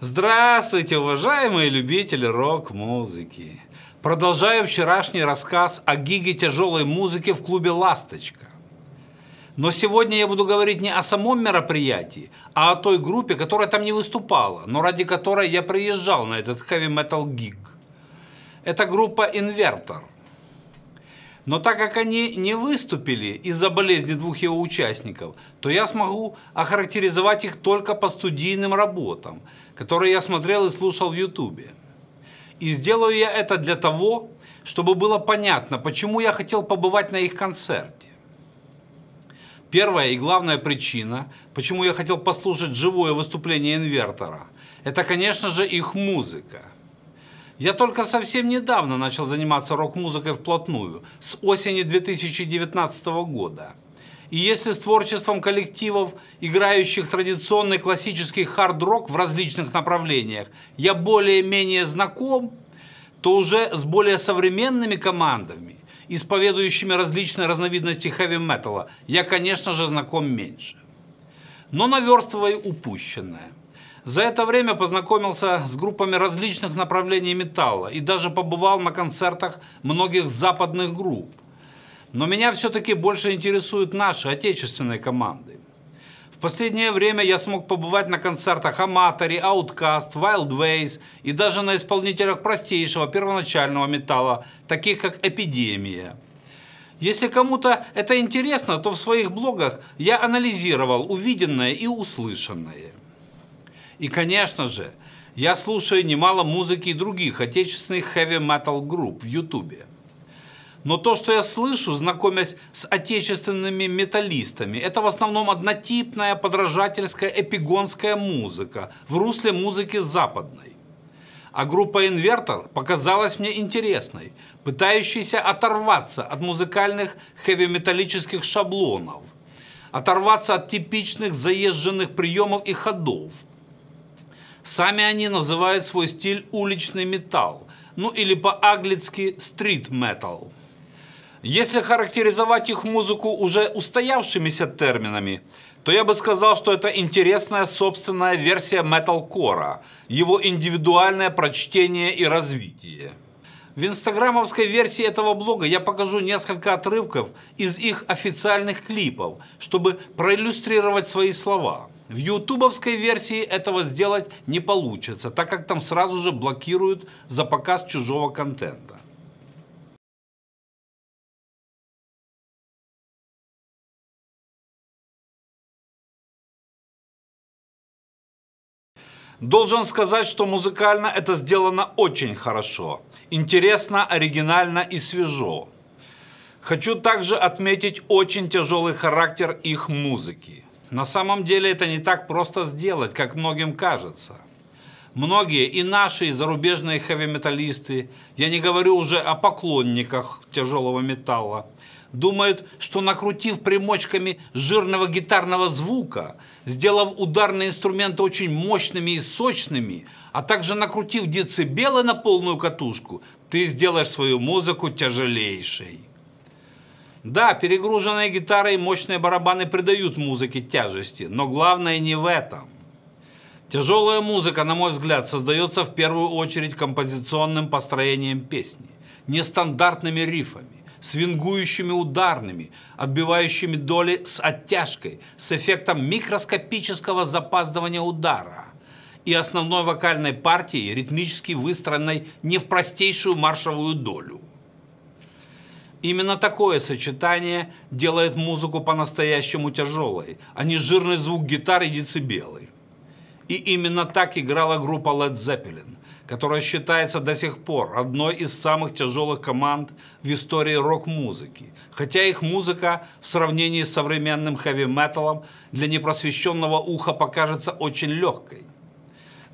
Здравствуйте, уважаемые любители рок-музыки! Продолжаю вчерашний рассказ о гиге тяжелой музыки в клубе «Ласточка». Но сегодня я буду говорить не о самом мероприятии, а о той группе, которая там не выступала, но ради которой я приезжал на этот хэви-метал гиг. Это группа «Инвертор». Но так как они не выступили из-за болезни двух его участников, то я смогу охарактеризовать их только по студийным работам, которые я смотрел и слушал в Ютубе. И сделаю я это для того, чтобы было понятно, почему я хотел побывать на их концерте. Первая и главная причина, почему я хотел послушать живое выступление инвертора, это, конечно же, их музыка – я только совсем недавно начал заниматься рок-музыкой вплотную, с осени 2019 года. И если с творчеством коллективов, играющих традиционный классический хард-рок в различных направлениях, я более-менее знаком, то уже с более современными командами, исповедующими различные разновидности хэви-металла, я, конечно же, знаком меньше. Но наверстываю упущенное – за это время познакомился с группами различных направлений металла и даже побывал на концертах многих западных групп. Но меня все-таки больше интересуют наши отечественные команды. В последнее время я смог побывать на концертах Аматори, Ауткаст, Wild Ways и даже на исполнителях простейшего первоначального металла, таких как Эпидемия. Если кому-то это интересно, то в своих блогах я анализировал увиденное и услышанное – и, конечно же, я слушаю немало музыки и других отечественных хэви метал групп в Ютубе. Но то, что я слышу, знакомясь с отечественными металлистами, это в основном однотипная подражательская эпигонская музыка в русле музыки западной. А группа «Инвертор» показалась мне интересной, пытающейся оторваться от музыкальных хэви-металлических шаблонов, оторваться от типичных заезженных приемов и ходов – Сами они называют свой стиль уличный металл, ну или по-аглицки стрит-метал. Если характеризовать их музыку уже устоявшимися терминами, то я бы сказал, что это интересная собственная версия металкора, его индивидуальное прочтение и развитие. В инстаграмовской версии этого блога я покажу несколько отрывков из их официальных клипов, чтобы проиллюстрировать свои слова. В ютубовской версии этого сделать не получится, так как там сразу же блокируют за показ чужого контента. Должен сказать, что музыкально это сделано очень хорошо, интересно, оригинально и свежо. Хочу также отметить очень тяжелый характер их музыки. На самом деле это не так просто сделать, как многим кажется. Многие и наши, и зарубежные хэви-металлисты, я не говорю уже о поклонниках тяжелого металла, думают, что накрутив примочками жирного гитарного звука, сделав ударные инструменты очень мощными и сочными, а также накрутив децибелы на полную катушку, ты сделаешь свою музыку тяжелейшей. Да, перегруженные гитары и мощные барабаны придают музыке тяжести, но главное не в этом. Тяжелая музыка, на мой взгляд, создается в первую очередь композиционным построением песни, нестандартными рифами, свингующими ударными, отбивающими доли с оттяжкой, с эффектом микроскопического запаздывания удара и основной вокальной партии, ритмически выстроенной не в простейшую маршевую долю. Именно такое сочетание делает музыку по-настоящему тяжелой, а не жирный звук гитары и децибелы. И именно так играла группа Led Zeppelin, которая считается до сих пор одной из самых тяжелых команд в истории рок-музыки, хотя их музыка в сравнении с современным хэви-металом для непросвещенного уха покажется очень легкой.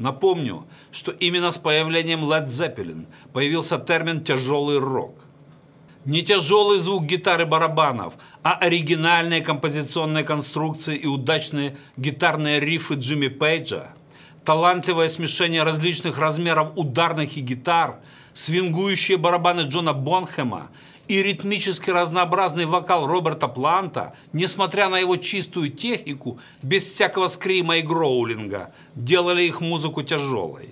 Напомню, что именно с появлением Led Zeppelin появился термин «тяжелый рок», не тяжелый звук гитары барабанов, а оригинальные композиционные конструкции и удачные гитарные рифы Джимми Пейджа. Талантливое смешение различных размеров ударных и гитар, свингующие барабаны Джона Бонхэма и ритмически разнообразный вокал Роберта Планта, несмотря на его чистую технику, без всякого скрима и гроулинга, делали их музыку тяжелой.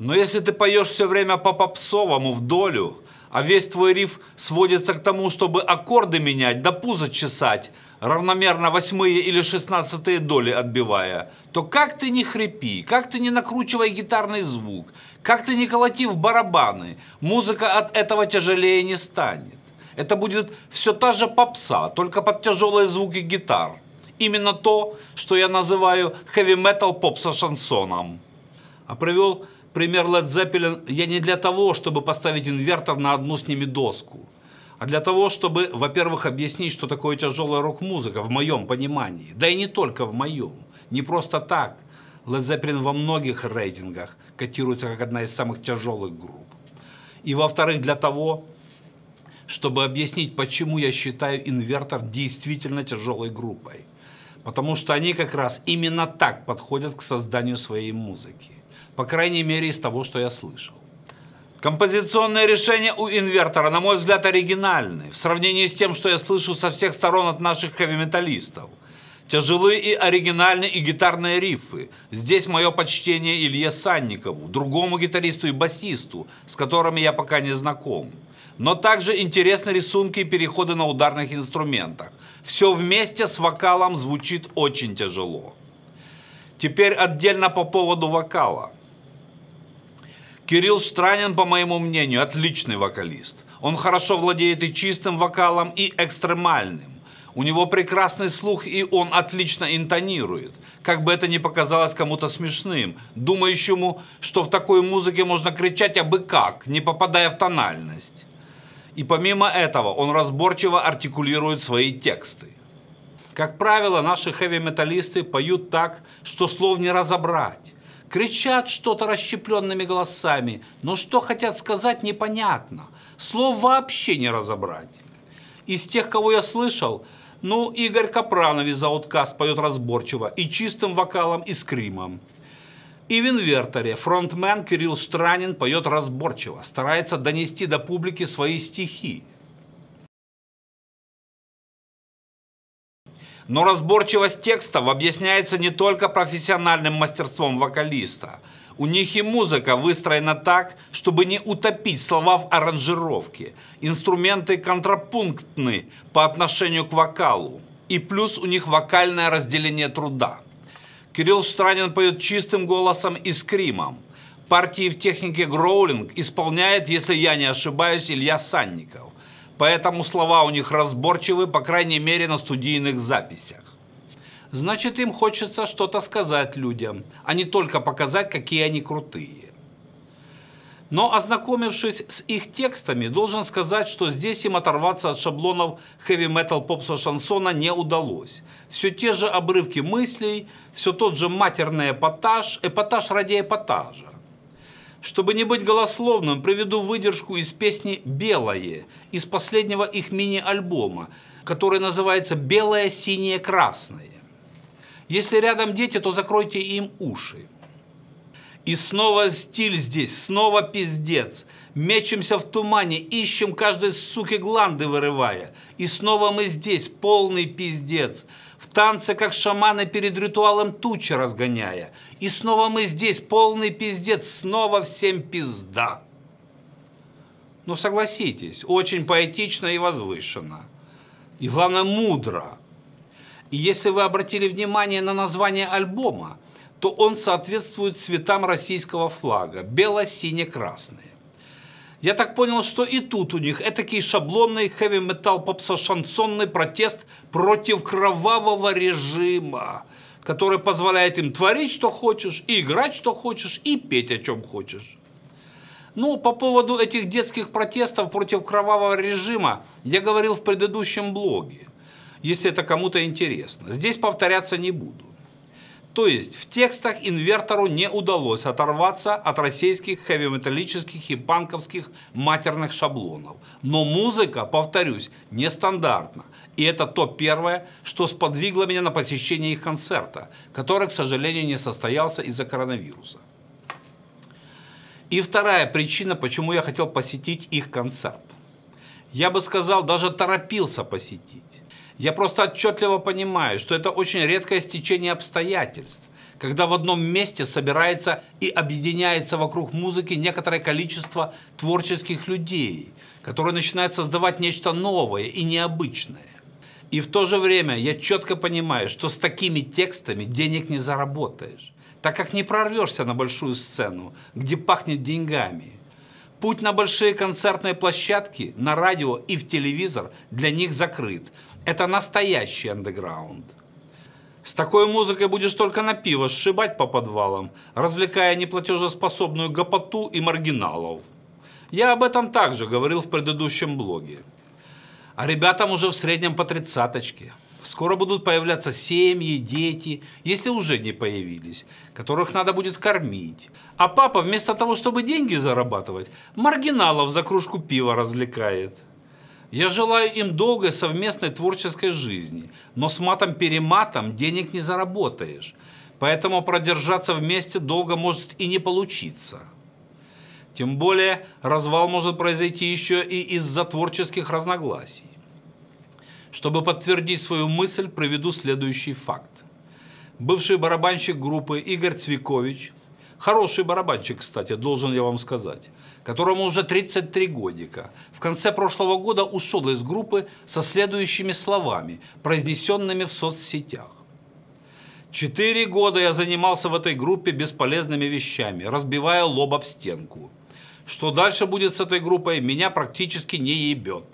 Но если ты поешь все время по попсовому в долю, а весь твой риф сводится к тому, чтобы аккорды менять, да пузо чесать, равномерно восьмые или шестнадцатые доли отбивая, то как ты не хрипи, как ты не накручивай гитарный звук, как ты не колоти в барабаны, музыка от этого тяжелее не станет. Это будет все та же попса, только под тяжелые звуки гитар. Именно то, что я называю хэви-метал попса шансоном. А привел пример Led Zeppelin я не для того, чтобы поставить инвертор на одну с ними доску, а для того, чтобы, во-первых, объяснить, что такое тяжелая рок-музыка, в моем понимании, да и не только в моем, не просто так. Led Zeppelin во многих рейтингах котируется как одна из самых тяжелых групп. И, во-вторых, для того, чтобы объяснить, почему я считаю инвертор действительно тяжелой группой. Потому что они как раз именно так подходят к созданию своей музыки. По крайней мере, из того, что я слышал. Композиционное решение у инвертора, на мой взгляд, оригинальное в сравнении с тем, что я слышу со всех сторон от наших хэви-металлистов. Тяжелые и оригинальные и гитарные рифы. Здесь мое почтение Илье Санникову, другому гитаристу и басисту, с которыми я пока не знаком. Но также интересны рисунки и переходы на ударных инструментах. Все вместе с вокалом звучит очень тяжело. Теперь отдельно по поводу вокала. Кирилл Странин, по моему мнению, отличный вокалист. Он хорошо владеет и чистым вокалом, и экстремальным. У него прекрасный слух, и он отлично интонирует. Как бы это ни показалось кому-то смешным, думающему, что в такой музыке можно кричать абы как, не попадая в тональность. И помимо этого, он разборчиво артикулирует свои тексты. Как правило, наши хэви-металлисты поют так, что слов не разобрать кричат что-то расщепленными голосами, но что хотят сказать, непонятно. Слов вообще не разобрать. Из тех, кого я слышал, ну, Игорь Капранов из «Ауткаст» поет разборчиво и чистым вокалом, и скримом. И в «Инверторе» фронтмен Кирилл Штранин поет разборчиво, старается донести до публики свои стихи – Но разборчивость текстов объясняется не только профессиональным мастерством вокалиста. У них и музыка выстроена так, чтобы не утопить слова в аранжировке. Инструменты контрапунктны по отношению к вокалу. И плюс у них вокальное разделение труда. Кирилл Штранин поет чистым голосом и скримом. Партии в технике гроулинг исполняет, если я не ошибаюсь, Илья Санников поэтому слова у них разборчивы, по крайней мере, на студийных записях. Значит, им хочется что-то сказать людям, а не только показать, какие они крутые. Но ознакомившись с их текстами, должен сказать, что здесь им оторваться от шаблонов хэви-метал попса шансона не удалось. Все те же обрывки мыслей, все тот же матерный эпатаж, эпатаж ради эпатажа. Чтобы не быть голословным, приведу выдержку из песни «Белое» из последнего их мини-альбома, который называется «Белое, синее, красное». Если рядом дети, то закройте им уши. И снова стиль здесь, снова пиздец. Мечемся в тумане, ищем каждой суки гланды вырывая. И снова мы здесь, полный пиздец. В танце, как шаманы перед ритуалом тучи разгоняя. И снова мы здесь, полный пиздец, снова всем пизда. Ну, согласитесь, очень поэтично и возвышенно. И главное, мудро. И если вы обратили внимание на название альбома, то он соответствует цветам российского флага – бело-сине-красные. Я так понял, что и тут у них этакий шаблонный хэви-метал поп-со-шансонный протест против кровавого режима, который позволяет им творить, что хочешь, и играть, что хочешь, и петь, о чем хочешь. Ну, по поводу этих детских протестов против кровавого режима я говорил в предыдущем блоге, если это кому-то интересно. Здесь повторяться не буду. То есть в текстах инвертору не удалось оторваться от российских хэви-металлических и панковских матерных шаблонов. Но музыка, повторюсь, нестандартна. И это то первое, что сподвигло меня на посещение их концерта, который, к сожалению, не состоялся из-за коронавируса. И вторая причина, почему я хотел посетить их концерт. Я бы сказал, даже торопился посетить. Я просто отчетливо понимаю, что это очень редкое стечение обстоятельств, когда в одном месте собирается и объединяется вокруг музыки некоторое количество творческих людей, которые начинают создавать нечто новое и необычное. И в то же время я четко понимаю, что с такими текстами денег не заработаешь, так как не прорвешься на большую сцену, где пахнет деньгами – Путь на большие концертные площадки, на радио и в телевизор для них закрыт. Это настоящий андеграунд. С такой музыкой будешь только на пиво сшибать по подвалам, развлекая неплатежеспособную гопоту и маргиналов. Я об этом также говорил в предыдущем блоге. А ребятам уже в среднем по тридцаточке. Скоро будут появляться семьи, дети, если уже не появились, которых надо будет кормить. А папа вместо того, чтобы деньги зарабатывать, маргиналов за кружку пива развлекает. Я желаю им долгой совместной творческой жизни, но с матом-перематом денег не заработаешь, поэтому продержаться вместе долго может и не получиться. Тем более развал может произойти еще и из-за творческих разногласий. Чтобы подтвердить свою мысль, приведу следующий факт. Бывший барабанщик группы Игорь Цвикович, хороший барабанщик, кстати, должен я вам сказать, которому уже 33 годика, в конце прошлого года ушел из группы со следующими словами, произнесенными в соцсетях. Четыре года я занимался в этой группе бесполезными вещами, разбивая лоб об стенку. Что дальше будет с этой группой, меня практически не ебет.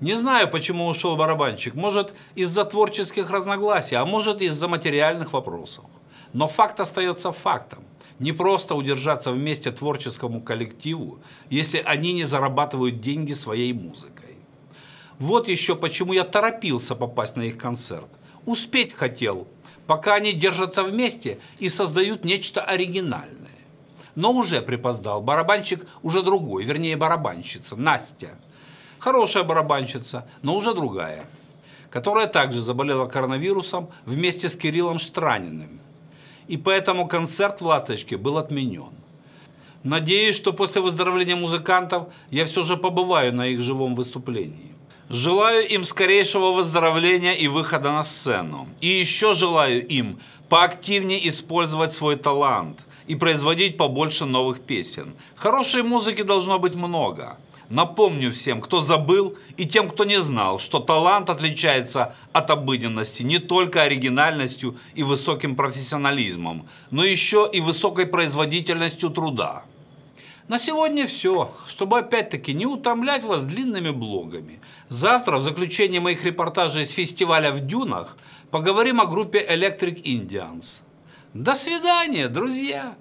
Не знаю, почему ушел барабанщик. Может, из-за творческих разногласий, а может, из-за материальных вопросов. Но факт остается фактом. Не просто удержаться вместе творческому коллективу, если они не зарабатывают деньги своей музыкой. Вот еще почему я торопился попасть на их концерт. Успеть хотел, пока они держатся вместе и создают нечто оригинальное. Но уже припоздал. Барабанщик уже другой, вернее барабанщица, Настя – хорошая барабанщица, но уже другая, которая также заболела коронавирусом вместе с Кириллом Штраниным. И поэтому концерт в «Ласточке» был отменен. Надеюсь, что после выздоровления музыкантов я все же побываю на их живом выступлении. Желаю им скорейшего выздоровления и выхода на сцену. И еще желаю им поактивнее использовать свой талант и производить побольше новых песен. Хорошей музыки должно быть много. Напомню всем, кто забыл, и тем, кто не знал, что талант отличается от обыденности не только оригинальностью и высоким профессионализмом, но еще и высокой производительностью труда. На сегодня все, чтобы опять-таки не утомлять вас длинными блогами. Завтра, в заключении моих репортажей с фестиваля в Дюнах, поговорим о группе Electric Indians. До свидания, друзья!